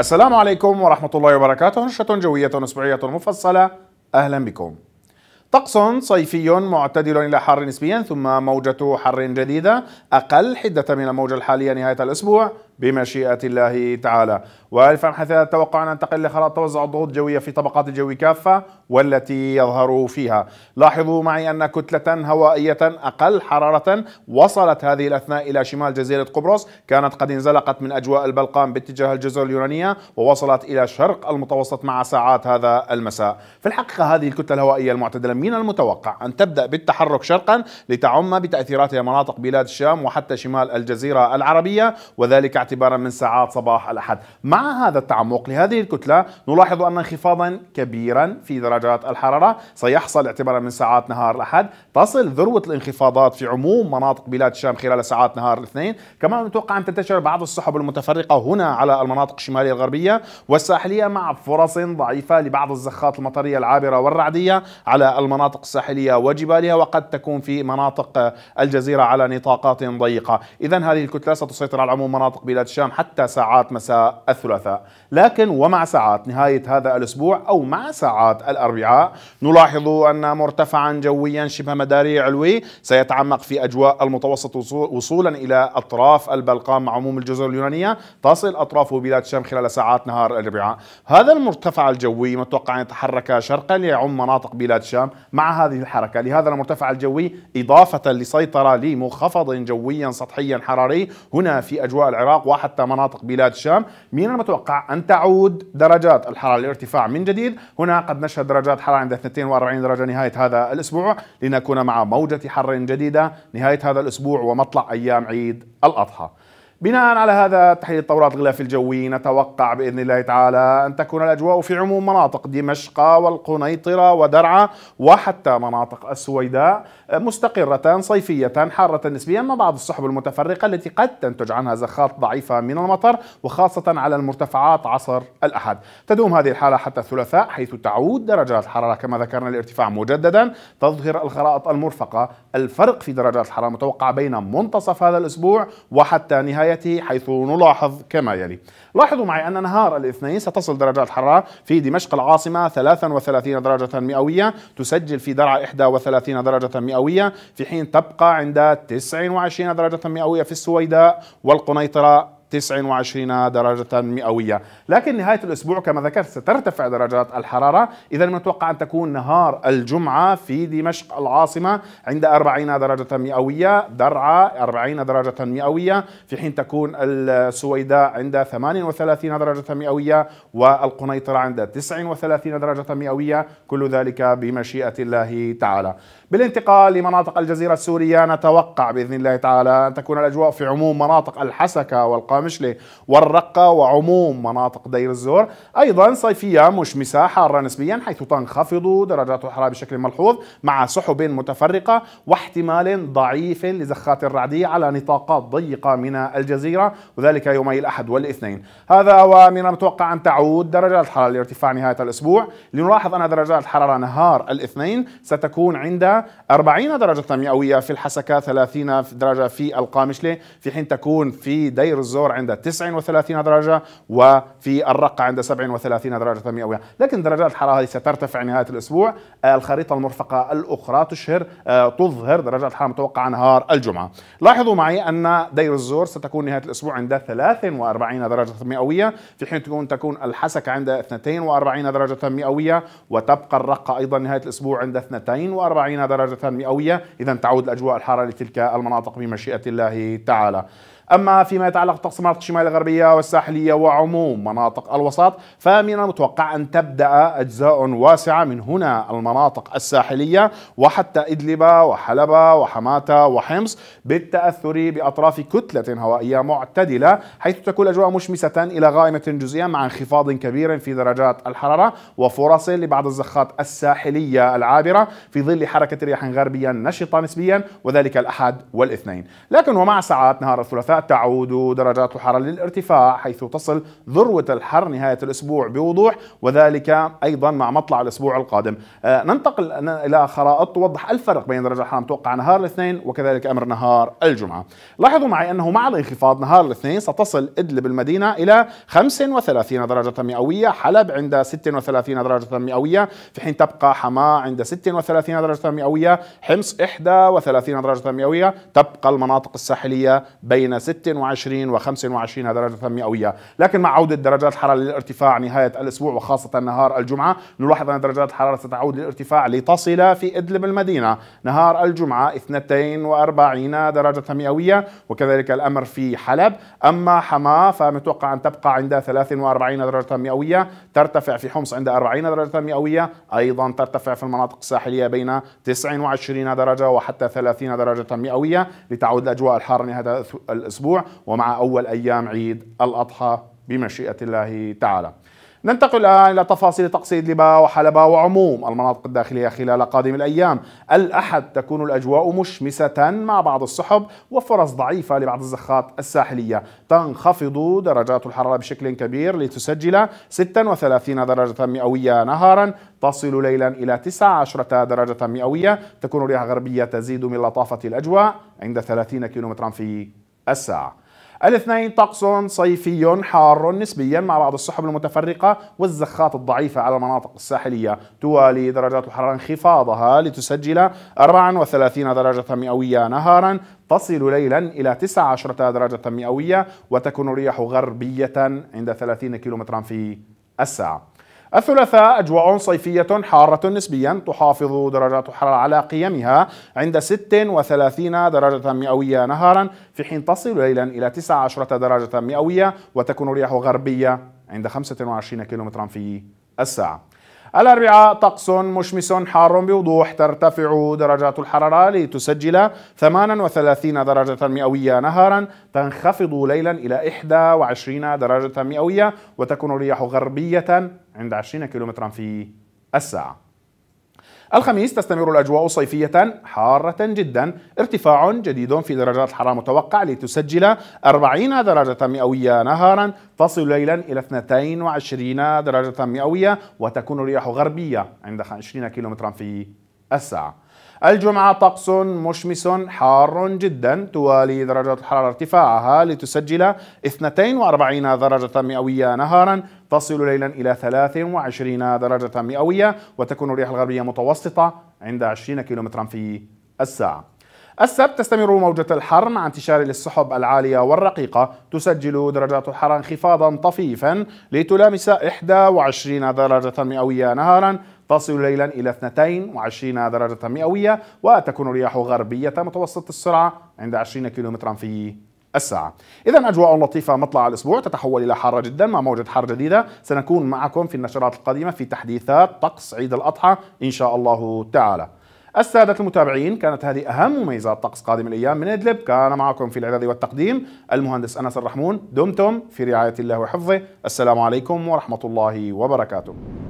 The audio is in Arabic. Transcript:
السلام عليكم ورحمة الله وبركاته نشرة جوية أسبوعية مفصلة أهلا بكم طقس صيفي معتدل إلى حر نسبيا ثم موجة حر جديدة أقل حدة من الموجة الحالية نهاية الأسبوع بمشيئة الله تعالى والفن حيث التوقع أن ننتقل لخلاط توزع الضغوط الجوية في طبقات الجو كافة والتي يظهر فيها لاحظوا معي أن كتلة هوائية أقل حرارة وصلت هذه الأثناء إلى شمال جزيرة قبرص كانت قد انزلقت من أجواء البلقان باتجاه الجزر اليونانية ووصلت إلى شرق المتوسط مع ساعات هذا المساء في الحقيقة هذه الكتلة الهوائية المعتدلة من المتوقع أن تبدأ بالتحرك شرقا لتعم بتأثيراتها مناطق بلاد الشام وحتى شمال الجزيرة العربية وذلك اعتبارا من ساعات صباح الأحد مع هذا التعمق لهذه الكتلة نلاحظ أن انخفاضا كبيرا في درجات الحرارة سيحصل اعتبارا من ساعات نهار الأحد تصل ذروة الانخفاضات في عموم مناطق بلاد الشام خلال ساعات نهار الاثنين كما نتوقع أن تنتشر بعض السحب المتفرقة هنا على المناطق الشمالية الغربية والساحلية مع فرص ضعيفة لبعض الزخات المطرية العابرة والرعدية على المناطق الساحلية وجبالها وقد تكون في مناطق الجزيرة على نطاقات ضيقة إذا هذه الكتلة ستسيطر على عموم مناطق بلاد بلاد الشام حتى ساعات مساء الثلاثاء لكن ومع ساعات نهاية هذا الأسبوع أو مع ساعات الأربعاء نلاحظ أن مرتفعا جويا شبه مداري علوي سيتعمق في أجواء المتوسط وصولا إلى أطراف البلقان مع عموم الجزر اليونانية تصل أطرافه بلاد الشام خلال ساعات نهار الأربعاء هذا المرتفع الجوي متوقع أن يتحرك شرقا ليعم مناطق بلاد الشام مع هذه الحركة لهذا المرتفع الجوي إضافة لسيطرة لمنخفض جويا سطحيا حراري هنا في أجواء العراق وحتى مناطق بلاد الشام من المتوقع أن تعود درجات الحرارة للارتفاع من جديد هنا قد نشهد درجات حرارة عند 42 درجة نهاية هذا الأسبوع لنكون مع موجة حر جديدة نهاية هذا الأسبوع ومطلع أيام عيد الأضحى بناء على هذا تحليل التوراة الغلاف الجوي نتوقع بإذن الله تعالى أن تكون الأجواء في عموم مناطق دمشق والقنيطرة ودرعا وحتى مناطق السويداء مستقرة صيفية حارة نسبيا مع بعض السحب المتفرقة التي قد تنتج عنها زخات ضعيفة من المطر وخاصة على المرتفعات عصر الأحد تدوم هذه الحالة حتى الثلاثاء حيث تعود درجات الحرارة كما ذكرنا الارتفاع مجددا تظهر الخرائط المرفقة الفرق في درجات الحرارة المتوقعة بين منتصف هذا الأسبوع وحتى نهاية بدايته حيث نلاحظ كما يلي لاحظوا معي أن نهار الاثنين ستصل درجات الحرارة في دمشق العاصمة 33 درجة مئوية تسجل في درعا 31 درجة مئوية في حين تبقى عند 29 درجة مئوية في السويداء والقنيطرة 29 درجة مئوية لكن نهاية الأسبوع كما ذكرت سترتفع درجات الحرارة إذا نتوقع أن تكون نهار الجمعة في دمشق العاصمة عند 40 درجة مئوية درعا 40 درجة مئوية في حين تكون السويداء عند 38 درجة مئوية والقنيطرة عند 39 درجة مئوية كل ذلك بمشيئة الله تعالى بالانتقال لمناطق الجزيرة السورية نتوقع بإذن الله تعالى أن تكون الأجواء في عموم مناطق الحسكة والقنيطرة وهامشلة والرقة وعموم مناطق دير الزور أيضا صيفية مشمسة حارة نسبيا حيث تنخفض درجات الحرارة بشكل ملحوظ مع سحب متفرقة واحتمال ضعيف لزخات الرعدية على نطاقات ضيقة من الجزيرة وذلك يومي الأحد والاثنين هذا ومن المتوقع أن تعود درجات الحرارة لارتفاع نهاية الأسبوع لنلاحظ أن درجات الحرارة نهار الاثنين ستكون عند 40 درجة مئوية في الحسكة 30 درجة في القامشلة في حين تكون في دير الزور الدور عند 39 درجة وفي الرقة عند 37 درجة مئوية لكن درجات الحرارة هذه سترتفع نهاية الأسبوع آه، الخريطة المرفقة الأخرى تشهر آه، تظهر درجات الحرارة المتوقعة نهار الجمعة لاحظوا معي أن دير الزور ستكون نهاية الأسبوع عند 43 درجة مئوية في حين تكون تكون الحسكة عند 42 درجة مئوية وتبقى الرقة أيضا نهاية الأسبوع عند 42 درجة مئوية إذا تعود الأجواء الحارة لتلك المناطق بمشيئة الله تعالى أما فيما يتعلق بطقس مناطق الشمال الغربية والساحلية وعموم مناطق الوسط فمن المتوقع أن تبدأ أجزاء واسعة من هنا المناطق الساحلية وحتى إدلب وحلب وحماته وحمص بالتأثر بأطراف كتلة هوائية معتدلة حيث تكون الأجواء مشمسة إلى غائمة جزئية مع انخفاض كبير في درجات الحرارة وفرص لبعض الزخات الساحلية العابرة في ظل حركة رياح غربية نشطة نسبيا وذلك الأحد والاثنين لكن ومع ساعات نهار الثلاثاء تعود درجات الحرارة للارتفاع حيث تصل ذروة الحر نهاية الأسبوع بوضوح وذلك أيضا مع مطلع الأسبوع القادم آه، ننتقل إلى خرائط توضح الفرق بين درجة الحرارة المتوقعة نهار الاثنين وكذلك أمر نهار الجمعة لاحظوا معي أنه مع الانخفاض نهار الاثنين ستصل إدلب المدينة إلى 35 درجة مئوية حلب عند 36 درجة مئوية في حين تبقى حماة عند 36 درجة مئوية حمص 31 درجة مئوية تبقى المناطق الساحلية بين 26 و 25 درجة مئوية لكن مع عودة درجات الحرارة للارتفاع نهاية الأسبوع وخاصة نهار الجمعة نلاحظ أن درجات الحرارة ستعود للارتفاع لتصل في إدلب المدينة نهار الجمعة 42 درجة مئوية وكذلك الأمر في حلب أما حماة فمتوقع أن تبقى عند 43 درجة مئوية ترتفع في حمص عند 40 درجة مئوية أيضا ترتفع في المناطق الساحلية بين 29 درجة وحتى 30 درجة مئوية لتعود الأجواء الحارة نهاية الأسبوع الأسبوع ومع أول أيام عيد الأضحى بمشيئة الله تعالى ننتقل الآن إلى تفاصيل تقصيد لبا وحلبة وعموم المناطق الداخلية خلال قادم الأيام الأحد تكون الأجواء مشمسة مع بعض السحب وفرص ضعيفة لبعض الزخات الساحلية تنخفض درجات الحرارة بشكل كبير لتسجل 36 درجة مئوية نهارا تصل ليلا إلى 19 درجة مئوية تكون رياح غربية تزيد من لطافة الأجواء عند 30 كم في الساعة الاثنين طقس صيفي حار نسبيا مع بعض السحب المتفرقة والزخات الضعيفة على المناطق الساحلية توالي درجات الحرارة انخفاضها لتسجل 34 درجة مئوية نهارا تصل ليلا إلى 19 درجة مئوية وتكون الرياح غربية عند 30 كم في الساعة الثلاثاء أجواء صيفية حارة نسبيا تحافظ درجات الحرارة على قيمها عند 36 درجة مئوية نهارا في حين تصل ليلا إلى 19 درجة مئوية وتكون الرياح غربية عند 25 كم في الساعة الأربعاء طقس مشمس حار بوضوح ترتفع درجات الحرارة لتسجل 38 درجة مئوية نهارا تنخفض ليلا إلى 21 درجة مئوية وتكون الرياح غربية عند 20 كيلومترا في الساعة الخميس تستمر الأجواء صيفية حارة جدا ارتفاع جديد في درجات الحرارة متوقع لتسجل 40 درجة مئوية نهارا تصل ليلا إلى 22 درجة مئوية وتكون الرياح غربية عند 20 كيلومترا في الساعة الجمعة طقس مشمس حار جدا توالي درجة الحرارة ارتفاعها لتسجل 42 درجة مئوية نهارا تصل ليلا إلى 23 درجة مئوية وتكون الرياح الغربية متوسطة عند 20 كيلومترا في الساعة السبت تستمر موجة الحر مع انتشار للسحب العالية والرقيقة تسجل درجات الحرارة انخفاضا طفيفا لتلامس 21 درجة مئوية نهارا تصل ليلا إلى 22 درجة مئوية وتكون رياح غربية متوسط السرعة عند 20 كم في الساعة إذا أجواء لطيفة مطلع الأسبوع تتحول إلى حارة جدا مع موجة حر جديدة سنكون معكم في النشرات القادمة في تحديثات طقس عيد الأضحى إن شاء الله تعالى السادة المتابعين كانت هذه أهم مميزات طقس قادم الأيام من إدلب كان معكم في الإعداد والتقديم المهندس أنس الرحمون دمتم في رعاية الله وحفظه السلام عليكم ورحمة الله وبركاته